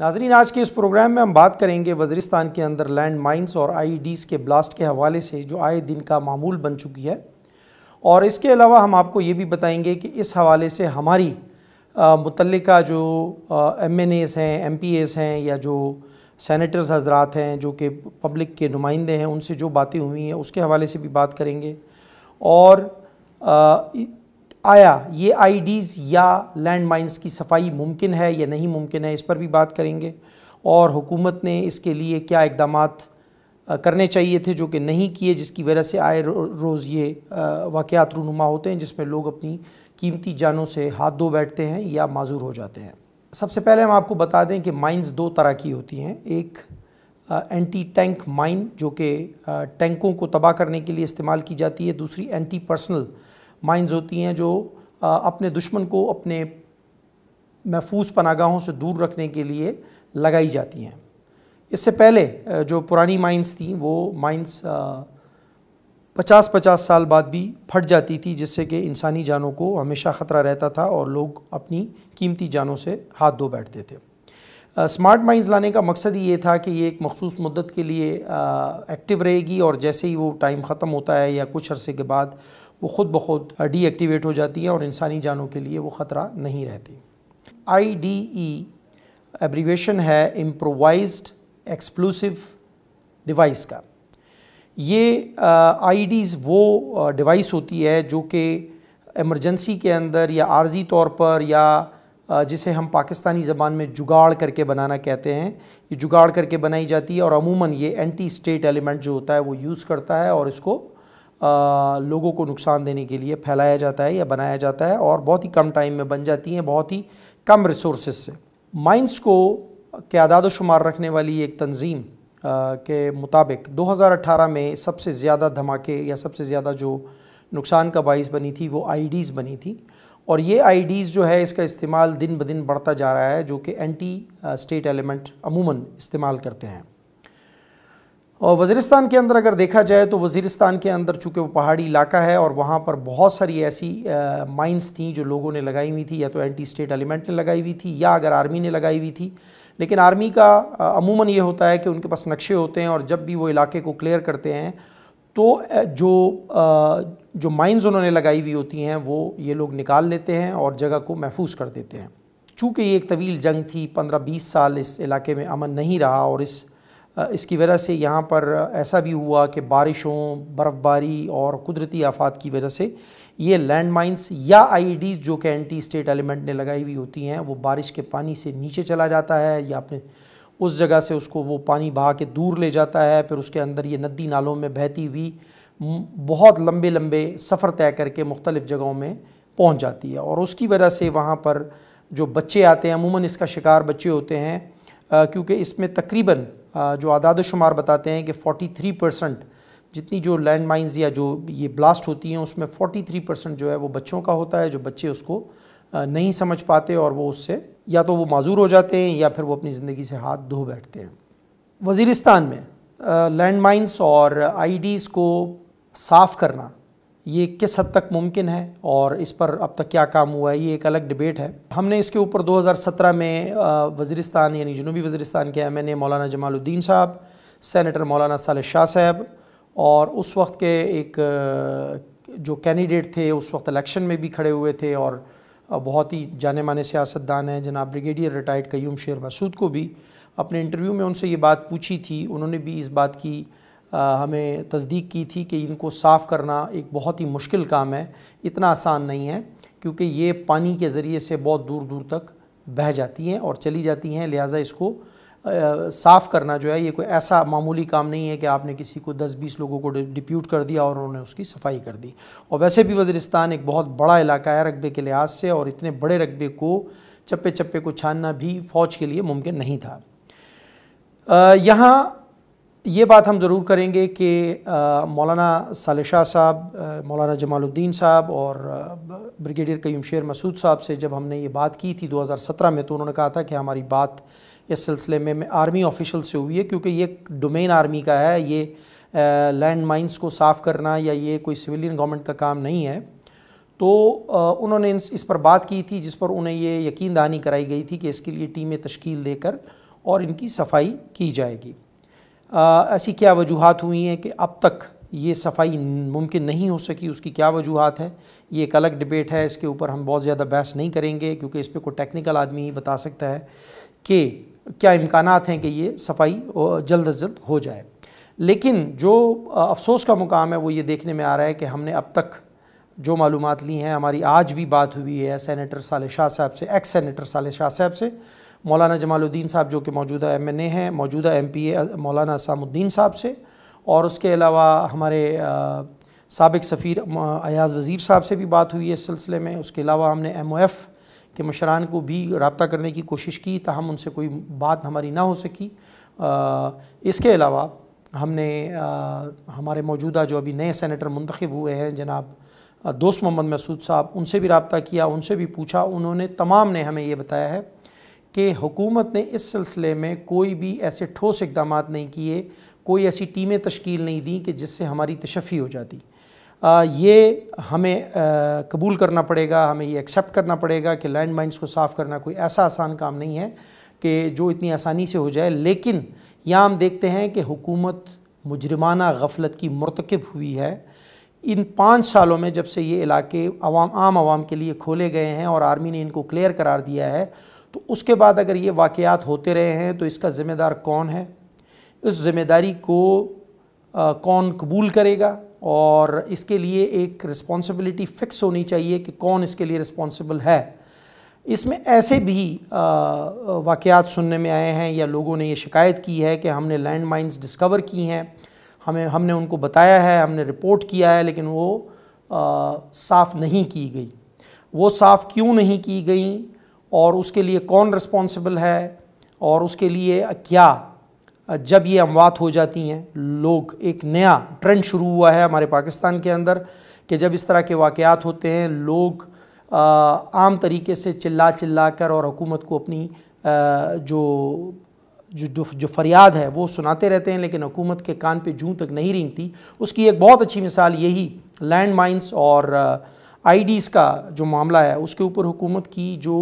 नाजरीन आज के इस प्रोग्राम में हम बात करेंगे वज़रिस्तान के अंदर लैंड माइंस और आईडीज़ के ब्लास्ट के हवाले से जो आए दिन का मामूल बन चुकी है और इसके अलावा हम आपको ये भी बताएंगे कि इस हवाले से हमारी मुतल जो एम एन एस हैं एम पी एस हैं या जो सैनिटर्स हजरात हैं जो कि पब्लिक के नुमाइंदे हैं उनसे जो बातें हुई हैं उसके हवाले से भी बात करेंगे और आ, आया ये आईडीज़ या लैंड माइन्स की सफाई मुमकिन है या नहीं मुमकिन है इस पर भी बात करेंगे और हुकूमत ने इसके लिए क्या इकदाम करने चाहिए थे जो कि नहीं किए जिसकी वजह से आए रोज़ ये वाक़ात रूनुमा होते हैं जिसमें लोग अपनी कीमती जानों से हाथ धो बैठते हैं या माजूर हो जाते हैं सबसे पहले हम आपको बता दें कि माइंस दो तरह की होती हैं एक एंटी टैंक माइन जो कि टैंकों को तबाह करने के लिए इस्तेमाल की जाती है दूसरी एंटी पर्सनल माइंस होती हैं जो अपने दुश्मन को अपने महफूज पनागाहों से दूर रखने के लिए लगाई जाती हैं इससे पहले जो पुरानी माइंस थी वो माइंस पचास पचास साल बाद भी फट जाती थी जिससे कि इंसानी जानों को हमेशा ख़तरा रहता था और लोग अपनी कीमती जानों से हाथ धो बैठते थे स्मार्ट माइंस लाने का मकसद ही ये था कि ये एक मखसूस मदत के लिए एक्टिव रहेगी और जैसे ही वो टाइम ख़त्म होता है या कुछ अरसे के बाद वो ख़ुद ब खुद डीएक्टिवेट हो जाती है और इंसानी जानों के लिए वो ख़तरा नहीं रहती आई डी ई एब्रीवेशन है इम्प्रोवाइज एक्सप्लूसिव डिवाइस का ये आई डीज़ वो डिवाइस होती है जो कि एमरजेंसी के अंदर या आर्जी तौर पर या जिसे हम पाकिस्तानी ज़बान में जुगाड़ करके बनाना कहते हैं ये जुगाड़ करके बनाई जाती है और अमूमन ये एंटी स्टेट एलिमेंट जो होता है वो यूज़ करता है और इसको लोगों को नुकसान देने के लिए फैलाया जाता है या बनाया जाता है और बहुत ही कम टाइम में बन जाती हैं बहुत ही कम रिसोर्स से माइंस को क्यादाद शुमार रखने वाली एक तंजीम के मुताबिक 2018 में सबसे ज़्यादा धमाके या सबसे ज़्यादा जो नुकसान का बाइस बनी थी वो आई बनी थी और ये आई जो है इसका इस्तेमाल दिन ब दिन बढ़ता जा रहा है जो कि एंटी स्टेट एलिमेंट अमूमन इस्तेमाल करते हैं और वज़ीरिस्तान के अंदर अगर देखा जाए तो वज़ीरिस्तान के अंदर चूँकि वो पहाड़ी इलाका है और वहाँ पर बहुत सारी ऐसी माइंस थी जो लोगों ने लगाई हुई थी या तो एंटी स्टेट एलिमेंट ने लगाई हुई थी या अगर आर्मी ने लगाई हुई थी लेकिन आर्मी का अमूमन ये होता है कि उनके पास नक्शे होते हैं और जब भी वो इलाके को क्लियर करते हैं तो जो जो माइंस उन्होंने लगाई हुई होती हैं वो ये लोग निकाल लेते हैं और जगह को महफूज कर देते हैं चूँकि ये एक तवील जंग थी पंद्रह बीस साल इस इलाके में अमन नहीं रहा और इस इसकी वजह से यहाँ पर ऐसा भी हुआ कि बारिशों बर्फ़बारी और कुदरती आफात की वजह से ये लैंड माइंस या आईईडीज़ e जो कि एंटी स्टेट एलिमेंट ने लगाई हुई होती हैं वो बारिश के पानी से नीचे चला जाता है या अपने उस जगह से उसको वो पानी बहा के दूर ले जाता है फिर उसके अंदर ये नदी नालों में बहती हुई बहुत लंबे लंबे सफ़र तय करके मुख्तलिफ़ जगहों में पहुँच जाती है और उसकी वजह से वहाँ पर जो बच्चे आते हैं अमूमन इसका शिकार बच्चे होते हैं क्योंकि इसमें तकरीबन जो आदाद शुमार बताते हैं कि 43 परसेंट जितनी जो लैंड माइन्स या जो ये ब्लास्ट होती हैं उसमें 43 परसेंट जो है वो बच्चों का होता है जो बच्चे उसको नहीं समझ पाते और वो उससे या तो वो माजूर हो जाते हैं या फिर वो अपनी ज़िंदगी से हाथ धो बैठते हैं वज़ीरस्तान में लैंड माइन्स और आई को साफ़ करना ये किस हद तक मुमकिन है और इस पर अब तक क्या काम हुआ है ये एक अलग डिबेट है हमने इसके ऊपर 2017 में वज़ीरिस्तान यानी जनूबी वज़ीरिस्तान के एम एन ए मौलाना जमालुद्दीन साहब सैनिटर मौलाना साल शाह साहब और उस वक्त के एक जो कैंडिडेट थे उस वक्त इलेक्शन में भी खड़े हुए थे और बहुत ही जाने माने सियासतदान हैं जनाब ब्रिगेडियर रिटायर्ड कयूम शेर मसूद को भी अपने इंटरव्यू में उनसे ये बात पूछी थी उन्होंने भी इस बात की हमें तस्दीक की थी कि इनको साफ़ करना एक बहुत ही मुश्किल काम है इतना आसान नहीं है क्योंकि ये पानी के ज़रिए से बहुत दूर दूर तक बह जाती हैं और चली जाती हैं लिहाजा इसको साफ़ करना जो है ये कोई ऐसा मामूली काम नहीं है कि आपने किसी को 10-20 लोगों को डिप्यूट कर दिया और उन्होंने उसकी सफाई कर दी और वैसे भी वज़रिस्तान एक बहुत बड़ा इलाका है रकबे के लिहाज से और इतने बड़े रकबे को चप्पे चप्पे को छानना भी फ़ौज के लिए मुमकिन नहीं था यहाँ ये बात हम ज़रूर करेंगे कि मौलाना साल शाह साहब मौलाना जमालुद्दीन साहब और ब्रिगेडियर कयूम शेर मसूद साहब से जब हमने ये बात की थी 2017 में तो उन्होंने कहा था कि हमारी बात इस सिलसिले में आर्मी ऑफिशल से हुई है क्योंकि ये डोमेन आर्मी का है ये लैंड माइंस को साफ़ करना या ये कोई सिविलियन गवर्नमेंट का काम नहीं है तो उन्होंने इस पर बात की थी जिस पर उन्हें ये यकीन दहानी कराई गई थी कि इसके लिए टीमें तश्कील देकर और इनकी सफाई की जाएगी ऐसी क्या वजूहत हुई हैं कि अब तक ये सफाई मुमकिन नहीं हो सकी उसकी क्या वजूहत है ये एक अलग डिबेट है इसके ऊपर हम बहुत ज़्यादा बहस नहीं करेंगे क्योंकि इस पर कोई टेक्निकल आदमी ही बता सकता है कि क्या इम्कान हैं कि ये सफाई जल्द अज जल्द हो जाए लेकिन जो अफसोस का मुकाम है वो ये देखने में आ रहा है कि हमने अब तक जो मालूम ली हैं हमारी आज भी बात हुई है सैनिटर साल शाह साहब से एक्स सैनिटर साल शाह साहब से मौलाना जमालुद्दीन साहब जो कि मौजूदा एम एन ए हैं मौजूदा एम पी ए मौलाना असामुद्दीन साहब से और उसके अलावा हमारे सबक सफ़ीर अयाज़ वज़ीर साहब से भी बात हुई है इस सिलसिले में उसके अलावा हमने एम ओ एफ़ के मशरान को भी रबता करने की कोशिश की तहम उनसे कोई बात हमारी ना हो सकी आ, इसके अलावा हमने आ, हमारे मौजूदा जो अभी नए सैनिटर मंतखब हुए हैं जनाब दोस्त मोहम्मद मसूद साहब उनसे भी रबता किया उनसे भी पूछा उन्होंने तमाम ने हमें ये बताया है कि हुकूमत ने इस सिलसिले में कोई भी ऐसे ठोस इकदाम नहीं किए कोई ऐसी टीमें तश्कील नहीं दी कि जिससे हमारी तशफ़ी हो जाती आ, ये हमें आ, कबूल करना पड़ेगा हमें ये एक्सेप्ट करना पड़ेगा कि लैंड माइंस को साफ़ करना कोई ऐसा आसान काम नहीं है कि जो इतनी आसानी से हो जाए लेकिन यहाँ हम देखते हैं कि हुकूमत मुजरमाना गफलत की मरतकब हुई है इन पाँच सालों में जब से ये इलाके आवाम आम आवाम के लिए खोले गए हैं और आर्मी ने इनको क्लियर करार दिया है तो उसके बाद अगर ये वाक़ात होते रहे हैं तो इसका ज़िम्मेदार कौन है इस ज़िम्मेदारी को आ, कौन कबूल करेगा और इसके लिए एक रिस्पॉन्सिबिलिटी फ़िक्स होनी चाहिए कि कौन इसके लिए रिस्पॉन्सिबल है इसमें ऐसे भी वाक़ात सुनने में आए हैं या लोगों ने ये शिकायत की है कि हमने लैंड माइन्स डिस्कवर की हैं हमें हमने उनको बताया है हमने रिपोर्ट किया है लेकिन वो साफ़ नहीं की गई वो साफ़ क्यों नहीं की गई और उसके लिए कौन रिस्पॉन्सिबल है और उसके लिए क्या जब ये अमवात हो जाती हैं लोग एक नया ट्रेंड शुरू हुआ है हमारे पाकिस्तान के अंदर कि जब इस तरह के वाकयात होते हैं लोग आम तरीके से चिल्ला चिल्ला कर और हुकूमत को अपनी जो जो जो फरियाद है वो सुनाते रहते हैं लेकिन हुकूमत के कान पे जूं तक नहीं रिंगती उसकी एक बहुत अच्छी मिसाल यही लैंड माइंस और आईडीज़ का जो मामला है उसके ऊपर हुकूमत की जो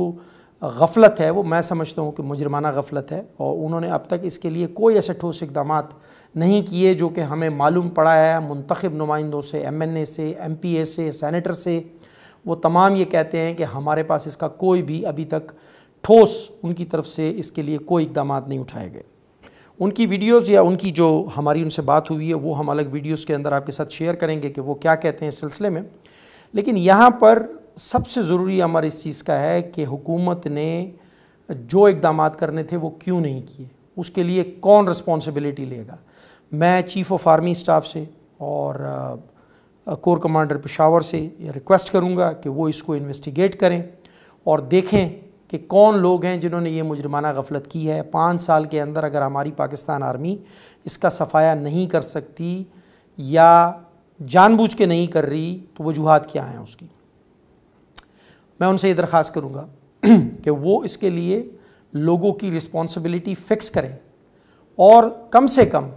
गफलत है वो मैं समझता हूँ कि मुजरमाना गफलत है और उन्होंने अब तक इसके लिए कोई ऐसे ठोस इकदाम नहीं किए जो कि हमें मालूम पड़ा है मंतखब नुमाइंदों से एम एन ए से एम पी ए से सैनिटर से वो तमाम ये कहते हैं कि हमारे पास इसका कोई भी अभी तक ठोस उनकी तरफ से इसके लिए कोई इकदाम नहीं उठाए गए उनकी वीडियोज़ या उनकी जो हमारी उनसे बात हुई है वो हम अलग वीडियोज़ के अंदर आपके साथ शेयर करेंगे कि वो क्या कहते हैं इस सिलसिले में लेकिन यहाँ पर सबसे ज़रूरी अमर इस चीज़ का है कि हुकूमत ने जो इकदाम करने थे वो क्यों नहीं किए उसके लिए कौन रिस्पॉन्सिबिलिटी लेगा मैं चीफ़ ऑफ आर्मी स्टाफ से और कोर कमांडर पेशावर से रिक्वेस्ट करूंगा कि वो इसको इन्वेस्टिगेट करें और देखें कि कौन लोग हैं जिन्होंने ये मुजरमाना गफलत की है पाँच साल के अंदर अगर हमारी पाकिस्तान आर्मी इसका सफाया नहीं कर सकती या जानबूझ के नहीं कर रही तो वजूहत क्या हैं उसकी मैं उनसे ये दरख्वास्त करूँगा कि वो इसके लिए लोगों की रिस्पॉन्सिबिलिटी फिक्स करें और कम से कम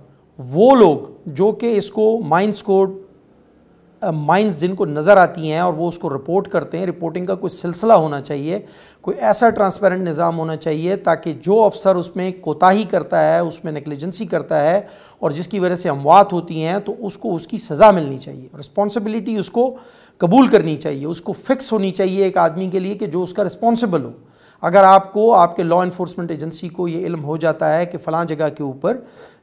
वो लोग जो कि इसको माइंड कोड माइंस जिनको नज़र आती हैं और वो उसको रिपोर्ट करते हैं रिपोर्टिंग का कोई सिलसिला होना चाहिए कोई ऐसा ट्रांसपेरेंट निज़ाम होना चाहिए ताकि जो अफसर उसमें कोताही करता है उसमें नेगलिजेंसी करता है और जिसकी वजह से अमवात होती हैं तो उसको उसकी सज़ा मिलनी चाहिए रिस्पॉन्सिबिलिटी उसको कबूल करनी चाहिए उसको फिक्स होनी चाहिए एक आदमी के लिए कि जो उसका रिस्पॉन्सिबल हो अगर आपको आपके लॉ इन्फोर्समेंट एजेंसी को ये इल्म हो जाता है कि फ़लाँ जगह के ऊपर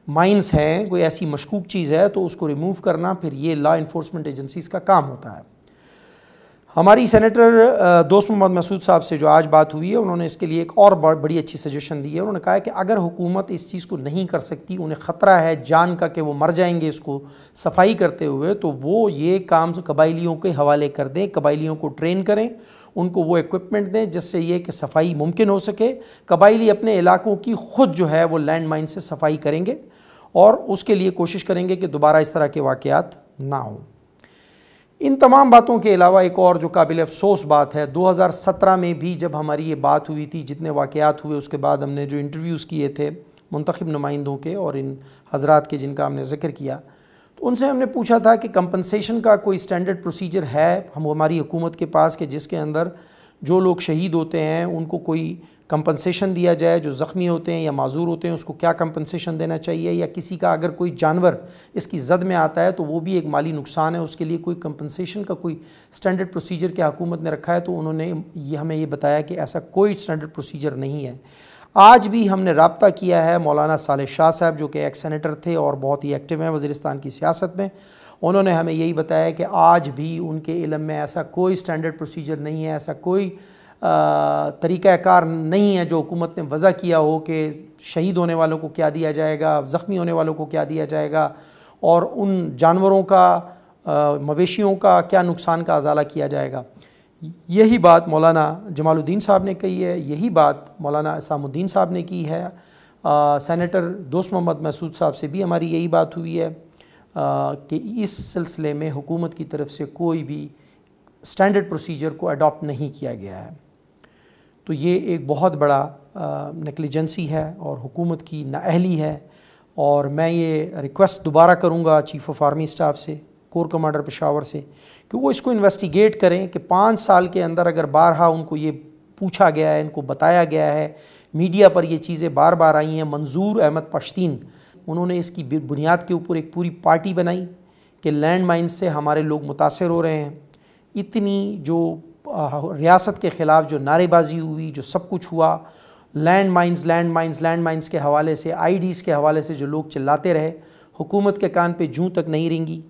माइंस हैं कोई ऐसी मशकूक चीज़ है तो उसको रिमूव करना फिर ये लॉ इन्फोर्समेंट एजेंसीज़ का काम होता है हमारी सेनेटर दोस्त मोहम्मद मसूद साहब से जो आज बात हुई है उन्होंने इसके लिए एक और बड़ी अच्छी सजेशन दी है उन्होंने कहा है कि अगर हुकूमत इस चीज़ को नहीं कर सकती उन्हें ख़तरा है जान का कि वो मर जाएंगे इसको सफाई करते हुए तो वो ये काम कबाइलियों के हवाले कर दें कबाइलियों को ट्रेन करें उनको वो इक्विपमेंट दें जिससे ये कि सफाई मुमकिन हो सके कबाइली अपने इलाकों की ख़ुद जो है वो लैंड माइन से सफाई करेंगे और उसके लिए कोशिश करेंगे कि दोबारा इस तरह के वाक़ात ना हों इन तमाम बातों के अलावा एक और जो काबिल अफसोस बात है 2017 में भी जब हमारी ये बात हुई थी जितने वाक़ात हुए उसके बाद हमने जो इंटरव्यूज़ किए थे मंतखब नुमाइंदों के और इन हज़रा के जिनका हमने जिक्र किया तो उनसे हमने पूछा था कि कंपनसेशन का कोई स्टैंडर्ड प्रोसीजर है हम हमारी हुकूमत के पास कि जिसके अंदर जो लोग शहीद होते हैं उनको कोई कंपनसेशन दिया जाए जो ज़ख्मी होते हैं या माजूर होते हैं उसको क्या कंपनसेशन देना चाहिए या किसी का अगर कोई जानवर इसकी जद में आता है तो वो भी एक माली नुकसान है उसके लिए कोई कंपनसेशन का कोई स्टैंडर्ड प्रोसीजर क्या हुकूमत ने रखा है तो उन्होंने ये हमें ये बताया कि ऐसा कोई स्टैंडर्ड प्रोसीजर नहीं है आज भी हमने रबता किया है मौलाना साले शाह साहब जो कि एक सेनेटर थे और बहुत ही एक्टिव हैं वजीरस्तान की सियासत में उन्होंने हमें यही बताया कि आज भी उनके इलम में ऐसा कोई स्टैंडर्ड प्रोसीजर नहीं है ऐसा कोई तरीक़ाकार नहीं है जो हुकूमत ने वज़ा किया हो कि शहीद होने वालों को क्या दिया जाएगा ज़ख्मी होने वालों को क्या दिया जाएगा और उन जानवरों का मवेशियों का क्या नुकसान का अजाला किया जाएगा यही बात मौलाना जमालुद्दीन साहब ने कही है यही बात मौलाना इसामुद्दीन साहब ने की है सेनेटर दोस्त मोहम्मद मसूद साहब से भी हमारी यही बात हुई है आ, कि इस सिलसिले में हुकूमत की तरफ से कोई भी स्टैंडर्ड प्रोसीजर को अडॉप्ट नहीं किया गया है तो ये एक बहुत बड़ा नेगलिजेंसी है और हुकूमत की नाअहली है और मैं ये रिक्वेस्ट दोबारा करूँगा चीफ़ ऑफ आर्मी स्टाफ से कोर कमांडर पेशावर से कि वो इसको इन्वेस्टिगेट करें कि पाँच साल के अंदर अगर बारहा उनको ये पूछा गया है इनको बताया गया है मीडिया पर ये चीज़ें बार बार आई हैं मंजूर अहमद पश्तीन उन्होंने इसकी बुनियाद के ऊपर एक पूरी पार्टी बनाई कि लैंड माइन से हमारे लोग मुतासर हो रहे हैं इतनी जो रियासत के ख़िलाफ़ जो नारेबाजी हुई जो सब कुछ हुआ land mines land mines land mines के हवाले से आईडीज़ के हवाले से जो लोग चिल्लाते रहे हुकूमत के कान पे जूँ तक नहीं रेंगी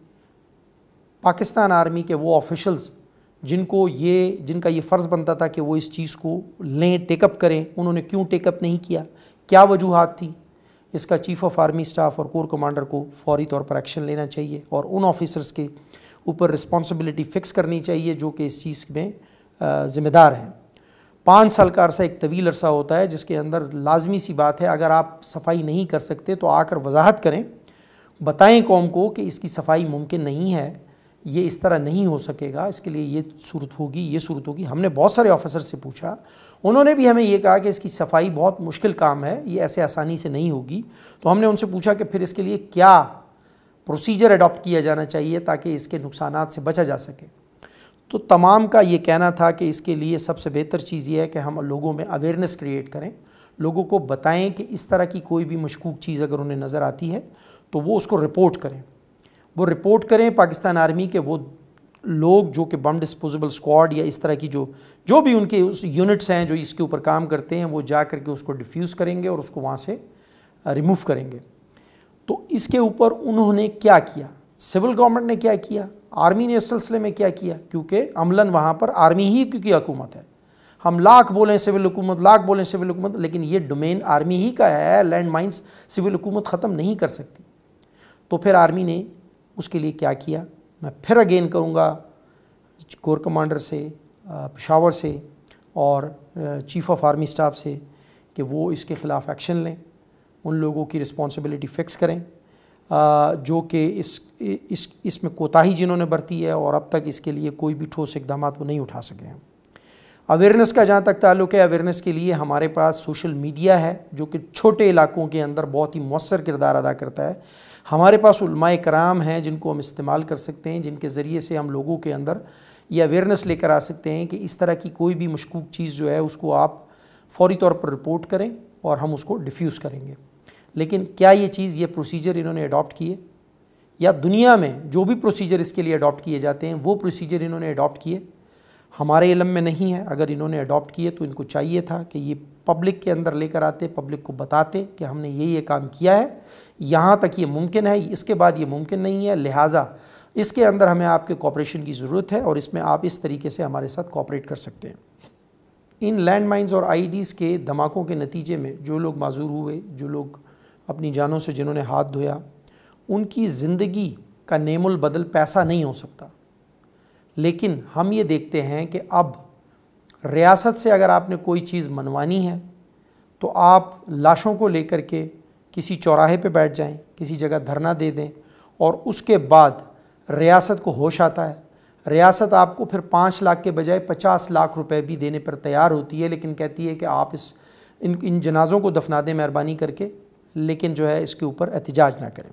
पाकिस्तान आर्मी के वो ऑफिशल्स जिनको ये जिनका ये फ़र्ज़ बनता था कि वो इस चीज़ को लें टेकअप करें उन्होंने क्यों टेकअप नहीं किया क्या वजूहत थी इसका चीफ़ ऑफ आर्मी स्टाफ और कोर कमांडर को फौरी तौर पर एक्शन लेना चाहिए और उन ऑफिसर्स के ऊपर रिस्पॉन्सिबिलिटी फ़िक्स करनी चाहिए जो कि इस चीज़ में ज़िम्मेदार हैं पाँच साल का अरसा एक तवील अरसा होता है जिसके अंदर लाजमी सी बात है अगर आप सफाई नहीं कर सकते तो आकर वजाहत करें बताएं कौम को कि इसकी सफाई मुमकिन नहीं है ये इस तरह नहीं हो सकेगा इसके लिए ये सूरत होगी ये सूरत होगी हमने बहुत सारे ऑफिसर से पूछा उन्होंने भी हमें ये कहा कि इसकी सफाई बहुत मुश्किल काम है ये ऐसे आसानी से नहीं होगी तो हमने उनसे पूछा कि फिर इसके लिए क्या प्रोसीजर अडॉप्ट किया जाना चाहिए ताकि इसके नुकसान से बचा जा सके तो तमाम का ये कहना था कि इसके लिए सबसे बेहतर चीज़ ये है कि हम लोगों में अवेयरनेस क्रिएट करें लोगों को बताएं कि इस तरह की कोई भी मशकूक चीज़ अगर उन्हें नज़र आती है तो वो उसको रिपोर्ट करें वो रिपोर्ट करें पाकिस्तान आर्मी के वो लोग जो कि बम डिस्पोजेबल स्क्वाड या इस तरह की जो जो भी उनके उस यूनिट्स हैं जो इसके ऊपर काम करते हैं वो जा करके उसको डिफ्यूज़ करेंगे और उसको वहाँ से रिमूव करेंगे तो इसके ऊपर उन्होंने क्या किया सिविल गवर्नमेंट ने क्या किया आर्मी ने इस सिलसिले में क्या किया क्योंकि अमलन वहाँ पर आर्मी ही क्योंकि हुकूमत है हम लाख बोलें सिविल हुकूमत लाख बोलें सिविल हुकूमत लेकिन ये डोमेन आर्मी ही का है लैंड माइन्स सिविल हुकूमत ख़त्म नहीं कर सकती तो फिर आर्मी ने उसके लिए क्या किया मैं फिर अगेन कहूँगा कोर कमांडर से पिशावर से और चीफ ऑफ आर्मी स्टाफ से कि वो इसके ख़िलाफ़ एक्शन लें उन लोगों की रिस्पॉन्सिबिलिटी फ़िक्स करें जो कि इस इस इसमें कोताही जिन्होंने बरती है और अब तक इसके लिए कोई भी ठोस इकदाम वो तो नहीं उठा सके हैं अवेयरनेस का जहाँ तक ताल्लुक है अवेयरनेस के लिए हमारे पास सोशल मीडिया है जो कि छोटे इलाकों के अंदर बहुत ही मौसर किरदार अदा करता है हमारे पास कराम हैं जिनको हम इस्तेमाल कर सकते हैं जिनके ज़रिए से हम लोगों के अंदर ये अवेयरनेस लेकर आ सकते हैं कि इस तरह की कोई भी मशकूक चीज़ जो है उसको आप फौरी तौर पर रिपोर्ट करें और हम उसको डिफ्यूज़ करेंगे लेकिन क्या ये चीज़ ये प्रोसीजर इन्होंने अडॉप्ट किए या दुनिया में जो भी प्रोसीजर इसके लिए अडॉप्ट किए जाते हैं वो प्रोसीजर इन्होंने अडॉप्ट किए हमारे इलम में नहीं है अगर इन्होंने अडॉप्ट किए तो इनको चाहिए था कि ये पब्लिक के अंदर लेकर आते पब्लिक को बताते कि हमने ये ये काम किया है यहाँ तक ये मुमकिन है इसके बाद ये मुमकिन नहीं है लिहाजा इसके अंदर हमें आपके कॉपरेशन की ज़रूरत है और इसमें आप इस तरीके से हमारे साथ कॉपरेट कर सकते हैं इन लैंड माइन्स और डीज़ के धमाकों के नतीजे में जो लोग माजूर हुए जो लोग अपनी जानों से जिन्होंने हाथ धोया उनकी ज़िंदगी का नेमुल बदल पैसा नहीं हो सकता लेकिन हम ये देखते हैं कि अब रियासत से अगर आपने कोई चीज़ मनवानी है तो आप लाशों को लेकर के किसी चौराहे पे बैठ जाएं, किसी जगह धरना दे दें और उसके बाद रियासत को होश आता है रियासत आपको फिर पाँच लाख के बजाय पचास लाख रुपए भी देने पर तैयार होती है लेकिन कहती है कि आप इस इन इन जनाज़ों को दफना दें मेहरबानी करके लेकिन जो है इसके ऊपर एहतजाज ना करें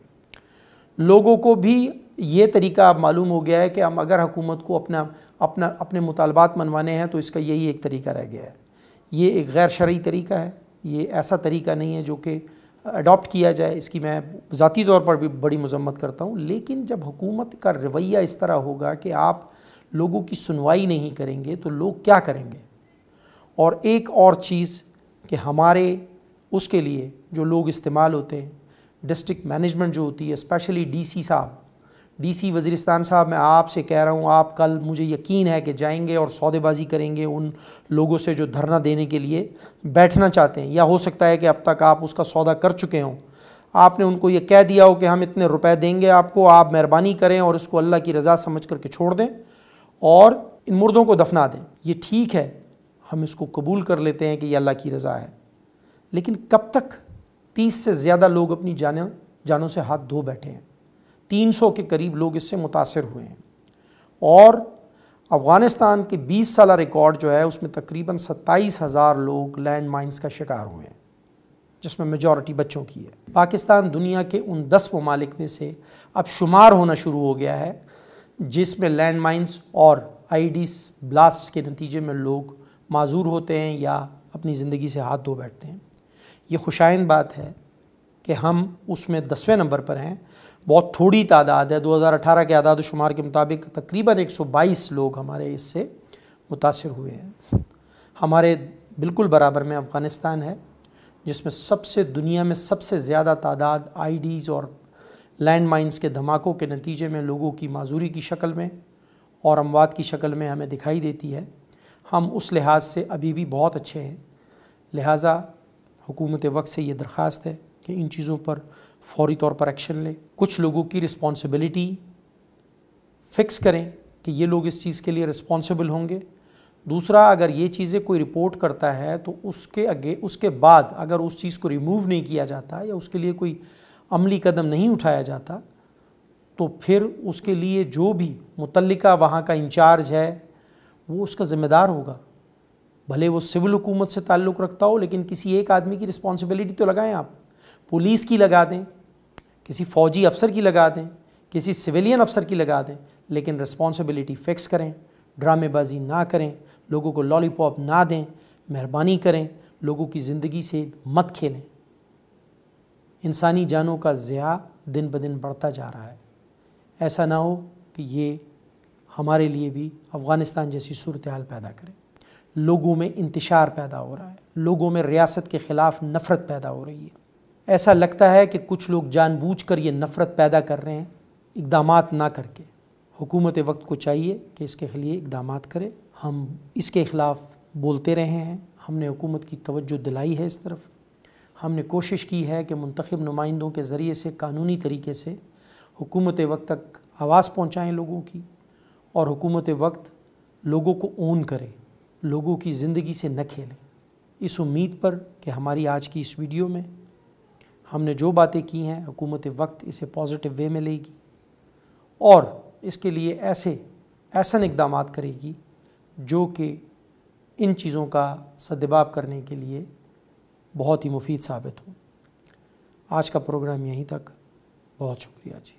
लोगों को भी ये तरीका अब मालूम हो गया है कि हम अगर हुकूमत को अपना अपना अपने मुतालबात मनवाने हैं तो इसका यही एक तरीका रह गया है ये एक गैर शर्य तरीका है ये ऐसा तरीका नहीं है जो कि अडॉप्ट किया जाए इसकी मैं ज़ाती तौर पर भी बड़ी मजम्मत करता हूँ लेकिन जब हुकूमत का रवैया इस तरह होगा कि आप लोगों की सुनवाई नहीं करेंगे तो लोग क्या करेंगे और एक और चीज़ कि हमारे उसके लिए जो लोग इस्तेमाल होते हैं डिस्ट्रिक्ट मैनेजमेंट जो होती है स्पेशली डीसी साहब डीसी वजीरिस्तान साहब मैं आपसे कह रहा हूँ आप कल मुझे यकीन है कि जाएंगे और सौदेबाजी करेंगे उन लोगों से जो धरना देने के लिए बैठना चाहते हैं या हो सकता है कि अब तक आप उसका सौदा कर चुके हों आपने उनको ये कह दिया हो कि हम इतने रुपए देंगे आपको आप मेहरबानी करें और इसको अल्लाह की रज़ा समझ करके छोड़ दें और इन मुर्दों को दफना दें ये ठीक है हम इसको कबूल कर लेते हैं कि यह अल्लाह की रज़ा है लेकिन कब तक तीस से ज़्यादा लोग अपनी जान जानों से हाथ धो बैठे हैं 300 के करीब लोग इससे मुतासर हुए हैं और अफ़गानिस्तान के 20 साल रिकॉर्ड जो है उसमें तकरीबन सत्ताईस हज़ार लोग लैंड माइंस का शिकार हुए हैं जिसमें मेजॉरिटी बच्चों की है पाकिस्तान दुनिया के उन दस ममालिक में से अब शुमार होना शुरू हो गया है जिसमें लैंड माइंस और आई ब्लास्ट के नतीजे में लोग माजूर होते हैं या अपनी ज़िंदगी से हाथ धो बैठते हैं ये खुशाइन बात है कि हम उसमें दसवें नंबर पर हैं बहुत थोड़ी तादाद है 2018 के आदाद शुमार के मुताबिक तकरीबन 122 लोग हमारे इससे मुतासर हुए हैं हमारे बिल्कुल बराबर में अफ़गानिस्तान है जिसमें सबसे दुनिया में सबसे ज़्यादा तादाद आई और लैंड माइंस के धमाकों के नतीजे में लोगों की माजूरी की शक्ल में और अमवात की शक्ल में हमें दिखाई देती है हम उस लिहाज से अभी भी बहुत अच्छे हैं लिहाजा हुकूमत वक्त से ये दरख्वास्त है कि इन चीज़ों पर फौरी तौर पर एक्शन लें कुछ लोगों की रिस्पॉन्सिबिलिटी फिक्स करें कि ये लोग इस चीज़ के लिए रिस्पॉन्सिबल होंगे दूसरा अगर ये चीज़ें कोई रिपोर्ट करता है तो उसके आगे उसके बाद अगर उस चीज़ को रिमूव नहीं किया जाता या उसके लिए कोई अमली कदम नहीं उठाया जाता तो फिर उसके लिए जो भी मुतलका वहाँ का इंचार्ज है वो उसका ज़िम्मेदार होगा भले वो सिविल हुकूमत से ताल्लुक़ रखता हो लेकिन किसी एक आदमी की रिस्पॉन्सिबिलिटी तो लगाएं आप पुलिस की लगा दें किसी फौजी अफसर की लगा दें किसी सिविलियन अफसर की लगा दें लेकिन रिस्पॉन्सिबिलिटी फ़िक्स करें ड्रामेबाजी ना करें लोगों को लॉलीपॉप ना दें मेहरबानी करें लोगों की ज़िंदगी से मत खेलें इंसानी जानों का ज़िया दिन ब दिन बढ़ता जा रहा है ऐसा ना हो कि ये हमारे लिए भी अफ़गानिस्तान जैसी सूरत हाल पैदा करें लोगों में इंतशार पैदा हो रहा है लोगों में रियासत के ख़िलाफ़ नफ़रत पैदा हो रही है ऐसा लगता है कि कुछ लोग जानबूझकर ये नफ़रत पैदा कर रहे हैं इकदाम ना करके हुकूमत वक्त को चाहिए कि इसके लिए इकदाम करें हम इसके ख़िलाफ़ बोलते रहे हैं हमने हुकूमत की तवज्जो दिलाई है इस तरफ हमने कोशिश की है कि मंतखब नुमाइंदों के ज़रिए से कानूनी तरीके से हुकूमत वक्त तक आवाज़ पहुँचाएँ लोगों की और हुकूमत वक्त लोगों को ओन करें लोगों की ज़िंदगी से न खेलें इस उम्मीद पर कि हमारी आज की इस वीडियो में हमने जो बातें की हैं हुकूमत वक्त इसे पॉजिटिव वे में लेगी और इसके लिए ऐसे ऐसा इकदाम करेगी जो कि इन चीज़ों का सदबाब करने के लिए बहुत ही मुफीद साबित हो आज का प्रोग्राम यहीं तक बहुत शुक्रिया जी